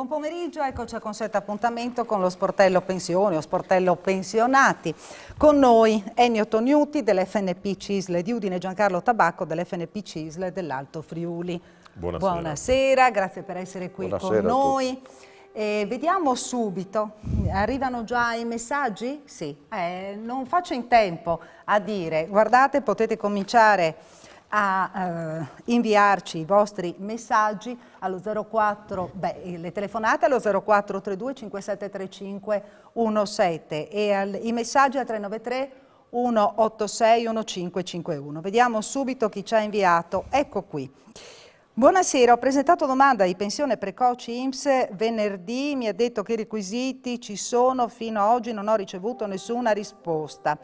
Buon pomeriggio, eccoci a consueto appuntamento con lo sportello pensioni o sportello pensionati. Con noi Ennio Tognuti dell'FNP Cisle di Udine Giancarlo Tabacco dell'FNP Cisle dell'Alto Friuli. Buonasera. Buonasera. grazie per essere qui Buonasera con noi. E vediamo subito, arrivano già i messaggi? Sì, eh, non faccio in tempo a dire, guardate potete cominciare a eh, inviarci i vostri messaggi allo 04, beh, eh, le telefonate allo 0432 5735 17 e al, i messaggi al 393 186 1551. Vediamo subito chi ci ha inviato. Ecco qui. Buonasera, ho presentato domanda di pensione precoce IMSS venerdì, mi ha detto che i requisiti ci sono, fino ad oggi non ho ricevuto nessuna risposta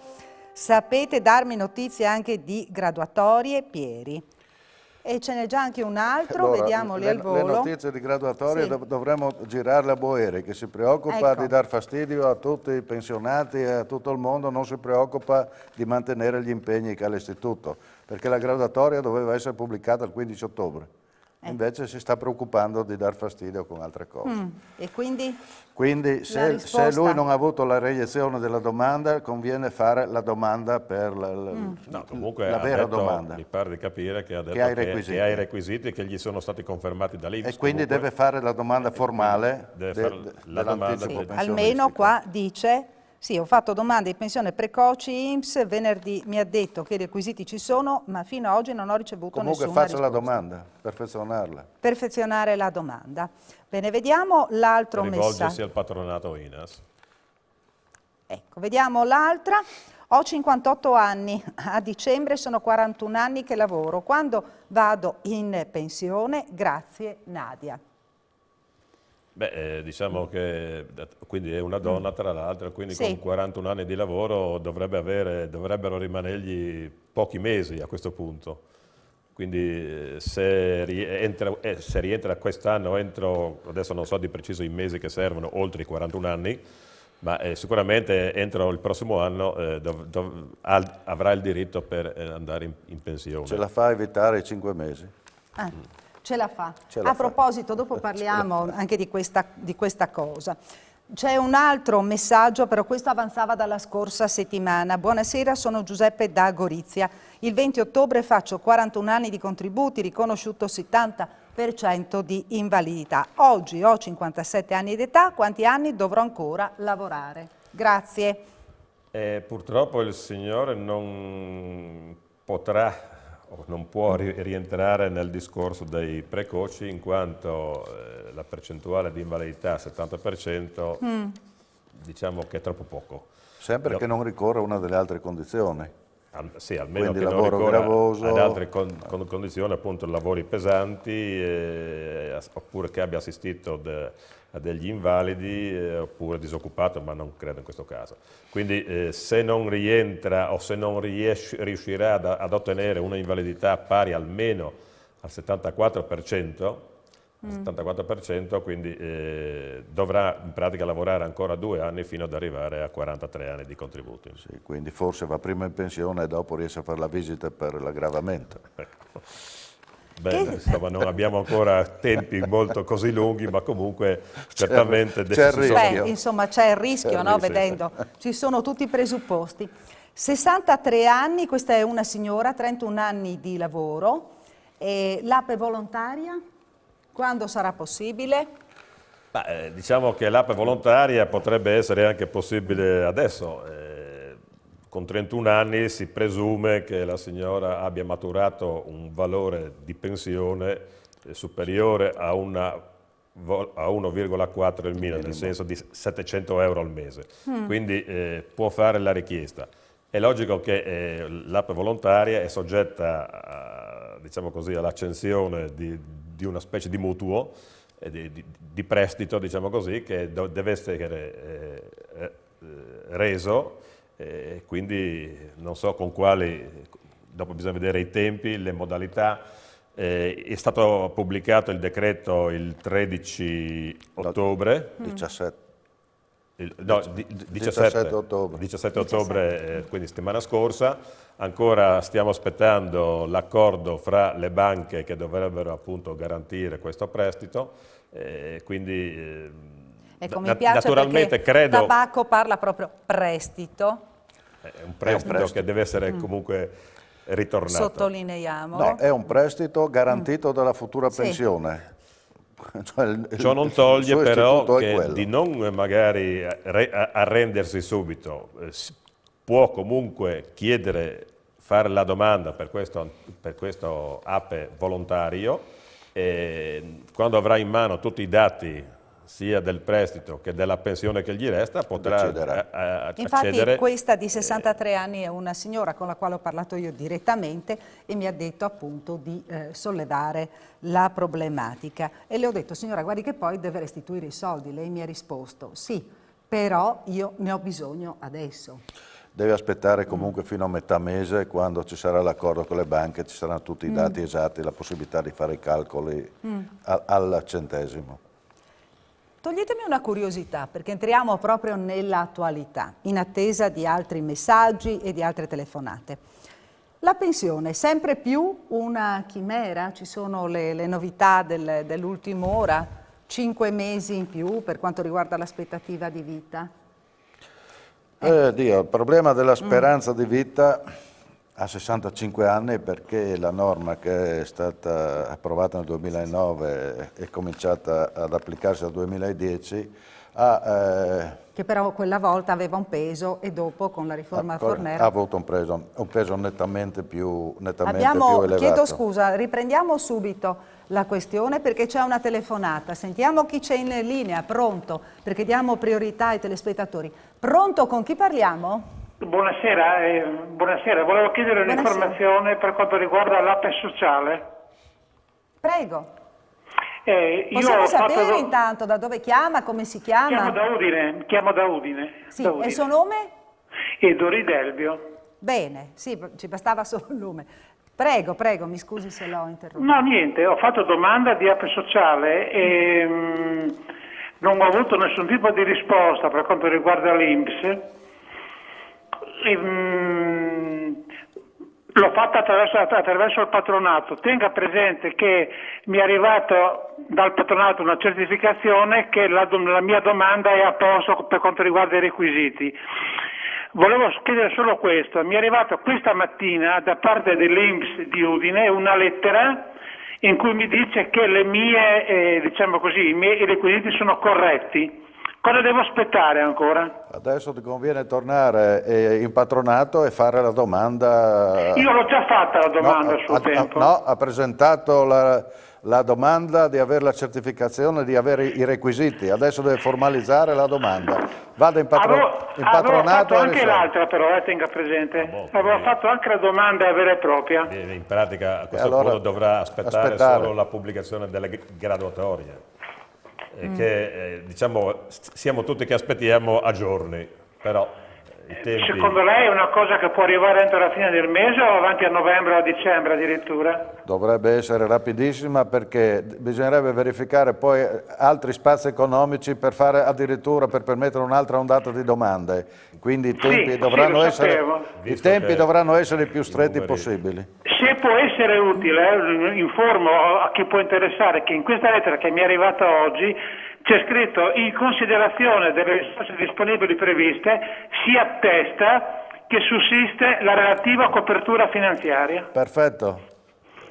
sapete darmi notizie anche di graduatorie Pieri. E ce n'è già anche un altro, allora, vediamoli le, al volo. Le notizie di graduatorie sì. dovremmo girarle a Boere, che si preoccupa ecco. di dar fastidio a tutti i pensionati e a tutto il mondo, non si preoccupa di mantenere gli impegni che ha l'istituto, perché la graduatoria doveva essere pubblicata il 15 ottobre. Eh. invece si sta preoccupando di dar fastidio con altre cose. Mm. E quindi? Quindi se, risposta... se, lui non ha avuto la reiezione della domanda, conviene fare la domanda per la, mm. no, comunque la vera detto, domanda. Mi pare di capire che ha detto che ha, che, che ha, i requisiti che gli sono stati confermati da lei. E quindi comunque, deve fare la domanda formale de, de, de, sì. Almeno qua dice sì, ho fatto domande di pensione precoci IMSS, venerdì mi ha detto che i requisiti ci sono, ma fino ad oggi non ho ricevuto Comunque nessuna Comunque faccio la domanda, perfezionarla. Perfezionare la domanda. Bene, vediamo l'altro messaggio. Rivolgersi al patronato INAS. Ecco, vediamo l'altra. Ho 58 anni, a dicembre sono 41 anni che lavoro. Quando vado in pensione? Grazie Nadia. Beh, eh, diciamo che eh, quindi è una donna tra l'altro, quindi sì. con 41 anni di lavoro dovrebbe avere, dovrebbero rimanergli pochi mesi a questo punto. Quindi eh, se rientra, eh, eh rientra quest'anno entro, adesso non so di preciso i mesi che servono, oltre i 41 anni, ma eh, sicuramente entro il prossimo anno eh, dov, dov, al, avrà il diritto per andare in, in pensione. Ce la fa evitare i 5 mesi. Ah. Mm. Ce la fa. Ce la a fa. proposito, dopo parliamo anche di questa, di questa cosa. C'è un altro messaggio, però questo avanzava dalla scorsa settimana. Buonasera, sono Giuseppe da Gorizia. Il 20 ottobre faccio 41 anni di contributi, riconosciuto 70% di invalidità. Oggi ho 57 anni d'età, quanti anni dovrò ancora lavorare? Grazie. Eh, purtroppo il Signore non potrà non può rientrare nel discorso dei precoci in quanto eh, la percentuale di invalidità 70% mm. diciamo che è troppo poco. Sempre no. che non ricorra una delle altre condizioni. Al, sì, almeno Quindi che lavoro non gravoso. ad altre con, con condizioni, appunto lavori pesanti, eh, oppure che abbia assistito de, a degli invalidi, eh, oppure disoccupato, ma non credo in questo caso. Quindi eh, se non rientra o se non riesce, riuscirà ad, ad ottenere una invalidità pari almeno al 74%, 74%, mm. quindi eh, dovrà in pratica lavorare ancora due anni fino ad arrivare a 43 anni di contributi. Sì, quindi forse va prima in pensione e dopo riesce a fare la visita per l'aggravamento. Bene, insomma non abbiamo ancora tempi molto così lunghi, ma comunque certamente... C'è il, sono... insomma c'è il rischio, no? vedendo, ci sono tutti i presupposti. 63 anni, questa è una signora, 31 anni di lavoro, l'APE volontaria? Quando sarà possibile? Beh, eh, diciamo che l'app volontaria potrebbe essere anche possibile adesso. Eh, con 31 anni si presume che la signora abbia maturato un valore di pensione eh, superiore a una a 1,4 il mila, nel senso di 700 euro al mese. Mm. Quindi eh, può fare la richiesta. È logico che eh, l'app volontaria è soggetta, a, diciamo così, all'accensione di, di una specie di mutuo, eh, di, di, di, prestito, diciamo così, che do, deve essere eh, eh, reso, eh, quindi non so con quali, dopo bisogna vedere i tempi, le modalità. Eh, è stato pubblicato il decreto il 13 ottobre. 17 il, no, 17, 17, ottobre, 17 ottobre eh, quindi settimana scorsa, ancora stiamo aspettando l'accordo fra le banche che dovrebbero appunto garantire questo prestito, eh, quindi eh, ecco, mi piace naturalmente credo... Tabacco parla proprio prestito. È un prestito, è un prestito. che deve essere mm. comunque... Ritornato. Sottolineiamo. Eh. No, è un prestito garantito mm. dalla futura pensione. Cioè, Ciò non toglie però di non eh, magari eh, arrendersi subito, eh, può comunque chiedere, fare la domanda per questo, per questo APE volontario, quando avrà in mano tutti i dati sia del prestito che della pensione che gli resta potrà accedere. A, eh, eh, a, Infatti accedere, questa di 63 anni è una signora con la quale ho parlato io direttamente e mi ha detto appunto di eh, sollevare la problematica e le ho detto signora guardi che poi deve restituire i soldi, lei mi ha risposto sì, però io ne ho bisogno adesso deve aspettare comunque fino a metà mese quando ci sarà l'accordo con le banche, ci saranno tutti i mm. dati mm. esatti, la possibilità di fare i calcoli mm. al, al centesimo. Toglietemi una curiosità, perché entriamo proprio nell'attualità, in attesa di altri messaggi e di altre telefonate. La pensione è sempre più una chimera? Ci sono le, le novità del, dell'ultima ora? Cinque mesi in più per quanto riguarda l'aspettativa di vita? Eh, Dio, il problema della mm. speranza mm. di vita a 65 anni perché la norma che è stata approvata nel 2009 e cominciata ad applicarsi dal 2010 ha... Eh, che però quella volta aveva un peso e dopo con la riforma Fornero... Ha avuto un peso, un peso nettamente più, nettamente Abbiamo, più elevato. Chiedo scusa, riprendiamo subito la questione perché c'è una telefonata. Sentiamo chi c'è in linea, pronto, perché diamo priorità ai telespettatori. Pronto, con chi parliamo? Buonasera, eh, buonasera, volevo chiedere un'informazione per quanto riguarda l'APE sociale. Prego. Eh, Possiamo sapere do... intanto da dove chiama, come si chiama? Chiamo da Udine. Chiamo da Udine, sì. da Udine. E il suo nome? Edori Delvio. Bene, sì, ci bastava solo il nome. Prego, prego, mi scusi se l'ho interrotto. No, niente, ho fatto domanda di ape sociale e mm. mh, non ho avuto nessun tipo di risposta per quanto riguarda l'Inps ehm, l'ho fatta attraverso, attraverso, il patronato. Tenga presente che mi è arrivata dal patronato una certificazione che la, la mia domanda è a posto per quanto riguarda i requisiti. Volevo chiedere solo questo, mi è arrivata questa mattina da parte dell'Inps di Udine una lettera in cui mi dice che mie, eh, diciamo così, i miei requisiti sono corretti. Cosa devo aspettare ancora? Adesso ti conviene tornare eh, in patronato e fare la domanda. Io l'ho già fatta la domanda no, a suo a, tempo. A, no, ha presentato la, la domanda di avere la certificazione, di avere i requisiti. Adesso deve formalizzare la domanda. Vado in, patro... avevo, in patronato. Avevo fatto anche l'altra però, eh, tenga presente. Ah, boh, avevo eh. fatto anche la domanda vera e propria. In pratica a questo allora, punto dovrà aspettare, aspettare, solo la pubblicazione delle graduatorie mm. che eh, diciamo siamo tutti che aspettiamo a giorni, però Secondo lei è una cosa che può arrivare entro la fine del mese o avanti a novembre o a dicembre addirittura? Dovrebbe essere rapidissima perché bisognerebbe verificare poi altri spazi economici per fare addirittura per permettere un'altra ondata di domande. Quindi i tempi, sì, dovranno, sì, essere, i tempi dovranno, essere, i più stretti possibili. Se può essere utile, eh, informo a chi può interessare che in questa lettera che mi è arrivata oggi c'è scritto in considerazione delle risorse disponibili previste si attesta che sussiste la relativa copertura finanziaria. Perfetto.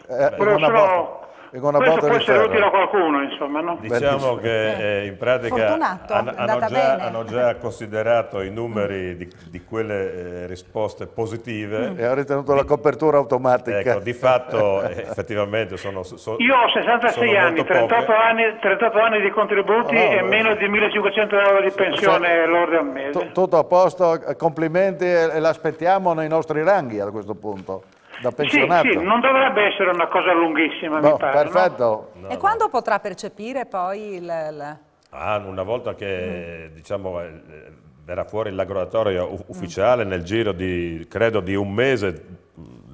Eh, Però Vengono Questo può essere utile a qualcuno, insomma, no? Diciamo che eh, in pratica han, hanno, già, hanno, già, considerato i numeri di, di quelle eh, risposte positive. Mm. E ha ritenuto la copertura automatica. Ecco, di fatto eh, effettivamente sono, so, Io ho 66 anni 38, anni, 38 anni, di contributi oh, no, e beh. meno di 1500 euro di pensione cioè, lorda al mese. Tutto a posto, complimenti e l'aspettiamo nei nostri ranghi a questo punto da pensionato. Sì, sì, non dovrebbe essere una cosa lunghissima, no, mi pare. Perfetto. No? No, e quando potrà percepire poi il... il... Ah, una volta che, mm. diciamo, eh, verrà fuori il laboratorio ufficiale mm. nel giro di, credo, di un mese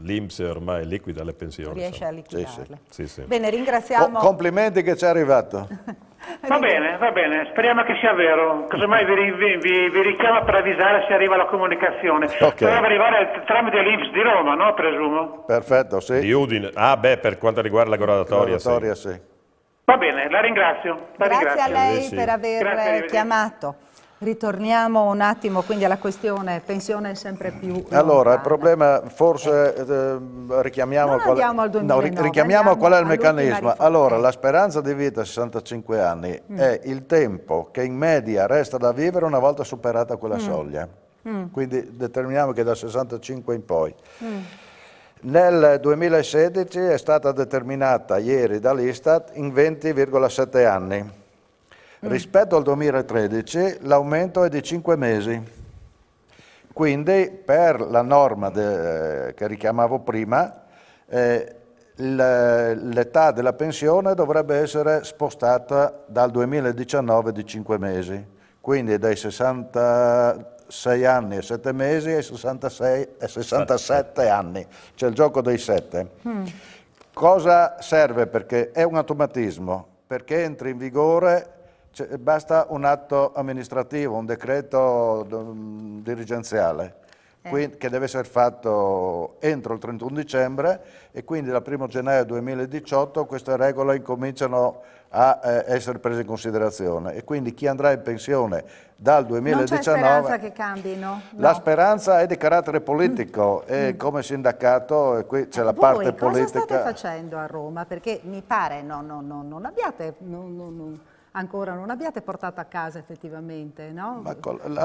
l'Inps ormai liquida le pensioni. Riesce so. a liquidarle. Sì, sì. Bene, oh, ringraziamo... Oh, complimenti che ci è arrivato. Va bene, va bene, speriamo che sia vero. Casomai vi, vi, vi, vi richiamo per avvisare se arriva la comunicazione. Okay. Dovrebbe arrivare tramite l'Inps di Roma, no? Presumo. Perfetto, sì. Di Udine. Ah, beh, per quanto riguarda la gradatoria, sì. sì. Va bene, la ringrazio. La Grazie ringrazio. a lei per aver Grazie, chiamato. Ritorniamo un attimo quindi alla questione pensione sempre più lontana. Allora, il problema forse eh, richiamiamo, qual... al 2009, no, richiamiamo qual... è il meccanismo. Allora, la speranza di vita a 65 anni mm. è il tempo che in media resta da vivere una volta superata quella mm. soglia. Mm. Quindi determiniamo che da 65 in poi. Mm. Nel 2016 è stata determinata ieri dall'Istat in 20,7 anni Rispetto al 2013 l'aumento è di 5 mesi. Quindi per la norma de, eh, che richiamavo prima, eh, l'età della pensione dovrebbe essere spostata dal 2019 di 5 mesi, quindi dai 66 anni e 7 mesi ai 66 e 67 anni, c'è il gioco dei 7. Mm. Cosa serve? Perché è un automatismo, perché entra in vigore cioè, basta un atto amministrativo, un decreto mm, dirigenziale. Eh. che deve essere fatto entro il 31 dicembre e quindi dal 1 gennaio 2018 queste regole incominciano a eh, essere prese in considerazione e quindi chi andrà in pensione dal 2019... Non speranza che cambino? No. La speranza è di carattere mm. politico mm. e mm. come sindacato qui c'è la eh, parte politica... cosa state facendo a Roma? Perché mi pare no, no, non abbiate... No, ancora non abbiate portato a casa effettivamente. No? La,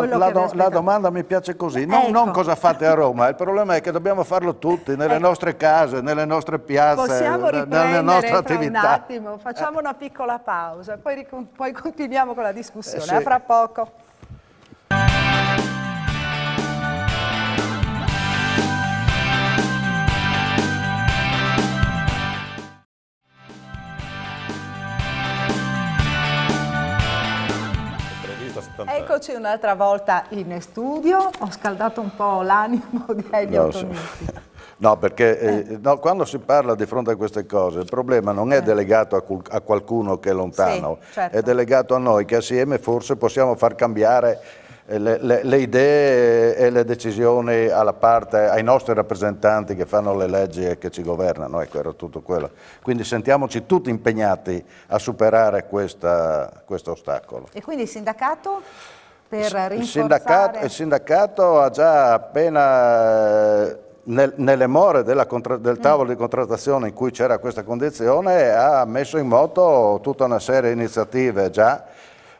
la, do, la, domanda mi piace così, non, ecco. non, cosa fate a Roma, il problema è che dobbiamo farlo tutti, nelle ecco. nostre case, nelle nostre piazze, nelle nostre attività. un attimo, facciamo una piccola pausa, poi, poi continuiamo con la discussione, eh, sì. a fra poco. Eccoci un'altra volta in studio, ho scaldato un po' l'animo di Elio no, so. no, perché eh. Eh, no, quando si parla di fronte a queste cose il problema non è certo. delegato a, a, qualcuno che è lontano, sì, certo. è delegato a noi che assieme forse possiamo far cambiare eh, le, le, le, idee e le decisioni alla parte, ai nostri rappresentanti che fanno le leggi e che ci governano, ecco era tutto quello. Quindi sentiamoci tutti impegnati a superare questa, questo ostacolo. E quindi il sindacato? per rinforzare... Il sindacato, il sindacato ha già appena eh, nelle more del mm. tavolo di contrattazione in cui c'era questa condizione ha messo in moto tutta una serie di iniziative già.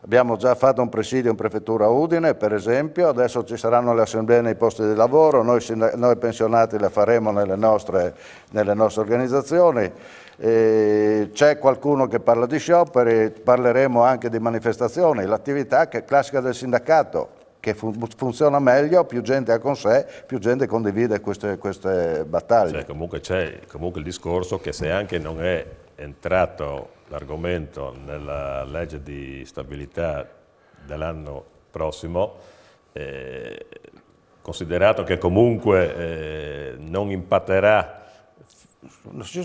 Abbiamo già fatto un presidio in prefettura a Udine, per esempio, adesso ci saranno le assemblee nei posti di lavoro, noi, noi pensionati le faremo nelle nostre, nelle nostre organizzazioni. Eh, c'è qualcuno che parla di scioperi, parleremo anche di manifestazioni, l'attività classica del sindacato che fun funziona meglio, più gente ha con sé, più gente condivide queste, queste battaglie. Cioè, comunque c'è comunque il discorso che se anche non è entrato l'argomento nella legge di stabilità dell'anno prossimo, eh, considerato che comunque eh, non impatterà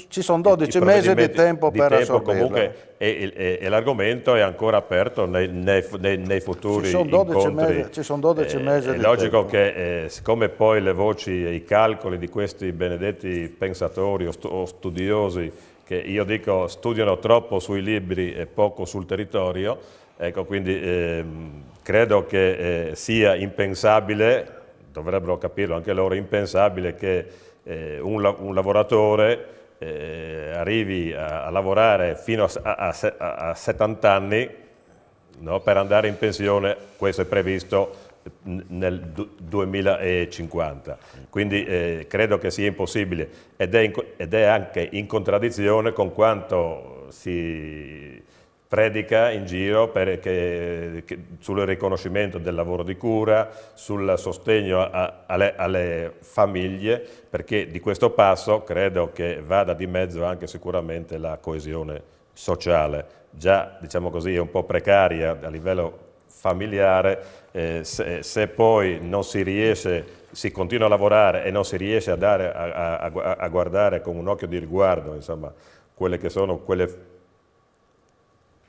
ci sono 12 mesi di tempo di per tempo, assorbirla. Comunque e, e, l'argomento è ancora aperto nei, nei, nei futuri ci sono 12 incontri. Eh, mesi, ci sono 12 mesi eh, È logico che eh, siccome poi le voci e i calcoli di questi benedetti pensatori o, stu o studiosi che io dico studiano troppo sui libri e poco sul territorio, ecco quindi eh, credo che eh, sia impensabile, dovrebbero capirlo anche loro, impensabile che eh, un, un, lavoratore eh, arrivi a, a, lavorare fino a, a, a 70 anni no, per andare in pensione, questo è previsto nel 2050. Quindi eh, credo che sia impossibile ed è, in, ed è anche in contraddizione con quanto si predica in giro per, che, che, sul riconoscimento del lavoro di cura, sul sostegno a, alle, alle, famiglie, perché di questo passo credo che vada di mezzo anche sicuramente la coesione sociale, già diciamo così è un po' precaria a livello familiare, eh, se, se, poi non si riesce, si continua a lavorare e non si riesce a, dare, a, a guardare con un occhio di riguardo insomma, quelle che sono quelle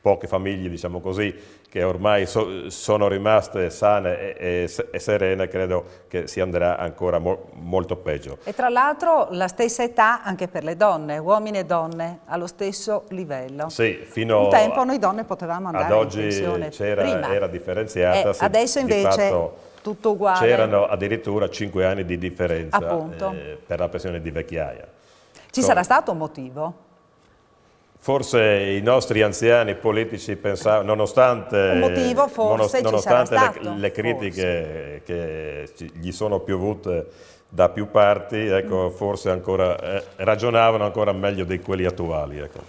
poche famiglie, diciamo così, che ormai so, sono rimaste sane e, e, e, serene, credo che si andrà ancora mo, molto peggio. E tra l'altro la stessa età anche per le donne, uomini e donne allo stesso livello. Sì, fino Un tempo noi donne potevamo andare ad oggi c'era, era differenziata. Eh, adesso invece... tutto uguale. C'erano addirittura 5 anni di differenza eh, per la pensione di vecchiaia. Ci so, sarà stato un motivo? Forse i nostri anziani politici pensavano, nonostante, motivo, forse, nonostante le, le, critiche forse. che gli sono piovute da più parti, ecco, mm. forse ancora, eh, ragionavano ancora meglio di quelli attuali. Ecco.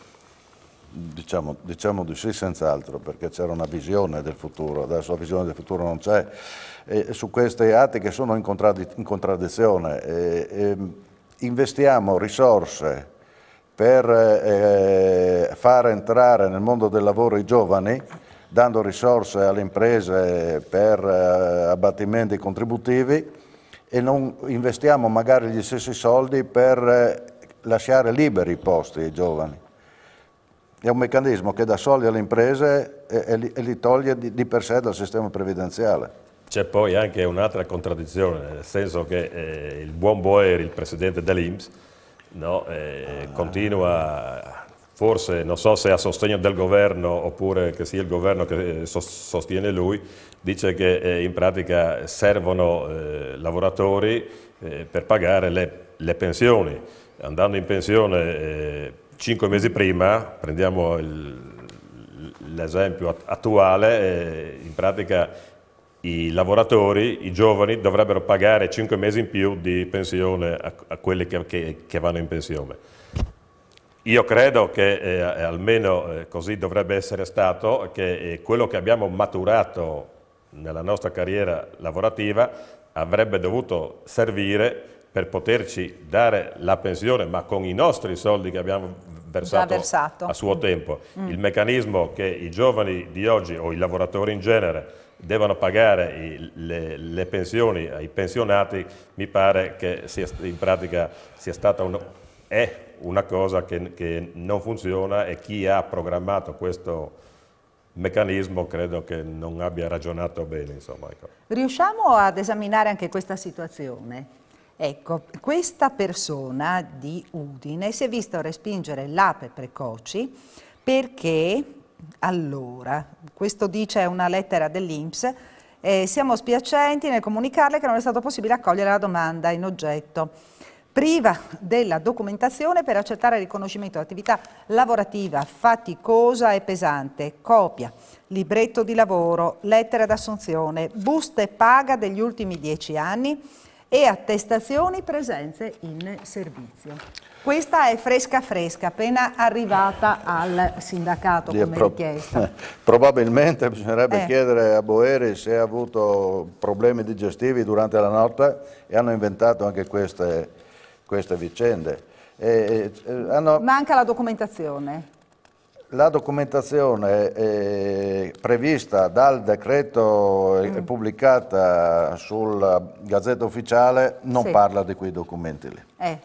Diciamo, diciamo, di sì senz'altro perché c'era una visione del futuro, adesso la visione del futuro non c'è e su questi atti che sono in, contraddizione e, eh, e ehm, investiamo risorse per eh, far entrare nel mondo del lavoro i giovani, dando risorse alle imprese per eh, abbattimenti contributivi e non investiamo magari gli stessi soldi per eh, lasciare liberi i posti ai giovani. È un meccanismo che dà soldi alle imprese e, e, li, e li, toglie di, di per sé dal sistema previdenziale. C'è poi anche un'altra contraddizione, nel senso che eh, il buon Boer, il presidente dell'Inps, no, eh, continua, forse non so se a sostegno del governo oppure che sia il governo che eh, sostiene lui, dice che eh, in pratica servono eh, lavoratori eh, per pagare le, le, pensioni. Andando in pensione eh, cinque mesi prima, prendiamo l'esempio attuale, in pratica i lavoratori, i giovani, dovrebbero pagare 5 mesi in più di pensione a, a quelli che, che, che, vanno in pensione. Io credo che eh, eh, almeno eh, così dovrebbe essere stato, che eh, quello che abbiamo maturato nella nostra carriera lavorativa avrebbe dovuto servire per poterci dare la pensione, ma con i nostri soldi che abbiamo versato, versato. a suo tempo. Mm. Il meccanismo che i giovani di oggi o i lavoratori in genere devono pagare i, le, le, pensioni ai pensionati, mi pare che sia, in pratica sia stata un, è una cosa che, che non funziona e chi ha programmato questo meccanismo credo che non abbia ragionato bene. Insomma. Ecco. Riusciamo ad esaminare anche questa situazione? Ecco, questa persona di Udine si è vista respingere l'ape precoci perché allora, questo dice una lettera dell'Inps. Eh, siamo spiacenti nel comunicarle che non è stato possibile accogliere la domanda in oggetto. Priva della documentazione per accettare il riconoscimento dell'attività lavorativa faticosa e pesante, copia, libretto di lavoro, lettera d'assunzione, buste paga degli ultimi dieci anni e attestazioni presenze in servizio. Questa è fresca fresca, appena arrivata al sindacato come pro richiesta. Probabilmente bisognerebbe eh. chiedere a Boeri se ha avuto problemi digestivi durante la notte e hanno inventato anche queste, queste vicende. E, e, eh, hanno... Manca la documentazione. La documentazione prevista dal decreto eh, mm. pubblicata sulla Gazzetta Ufficiale non sì. parla di quei documenti lì. Eh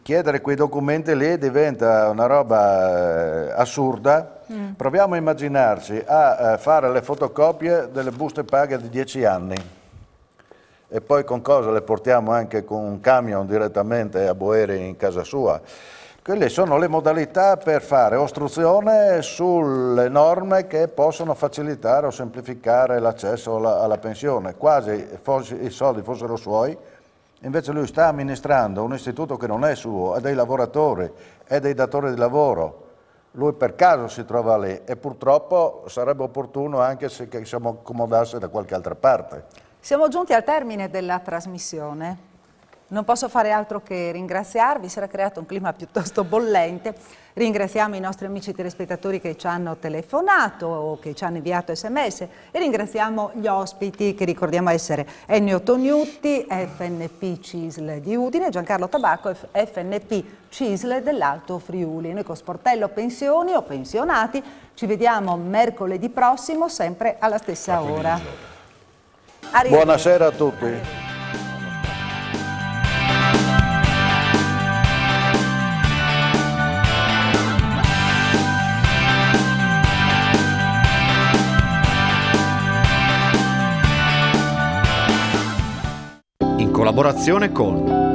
chiedere quei documenti lì diventa una roba eh, assurda. Mm. Proviamo a immaginarci a eh, fare le fotocopie delle buste paga di 10 anni e poi con cosa le portiamo anche con un camion direttamente a Boeri in casa sua. Quelle sono le modalità per fare ostruzione sulle norme che possono facilitare o semplificare l'accesso alla, alla pensione, quasi i soldi fossero suoi, Invece lui sta amministrando un istituto che non è suo, è dei lavoratori, è dei datori di lavoro. Lui per caso si trova lì e purtroppo sarebbe opportuno anche se che si accomodasse da qualche altra parte. Siamo giunti al termine della trasmissione. Non posso fare altro che ringraziarvi, si era creato un clima piuttosto bollente. Ringraziamo i nostri amici telespettatori che ci hanno telefonato o che ci hanno inviato sms e ringraziamo gli ospiti che ricordiamo essere Ennio Tognutti, FNP CISL di Udine, Giancarlo Tabacco, FNP CISL dell'Alto Friuli. Noi con Sportello Pensioni o Pensionati ci vediamo mercoledì prossimo sempre alla stessa ora. Buonasera a tutti. collaborazione con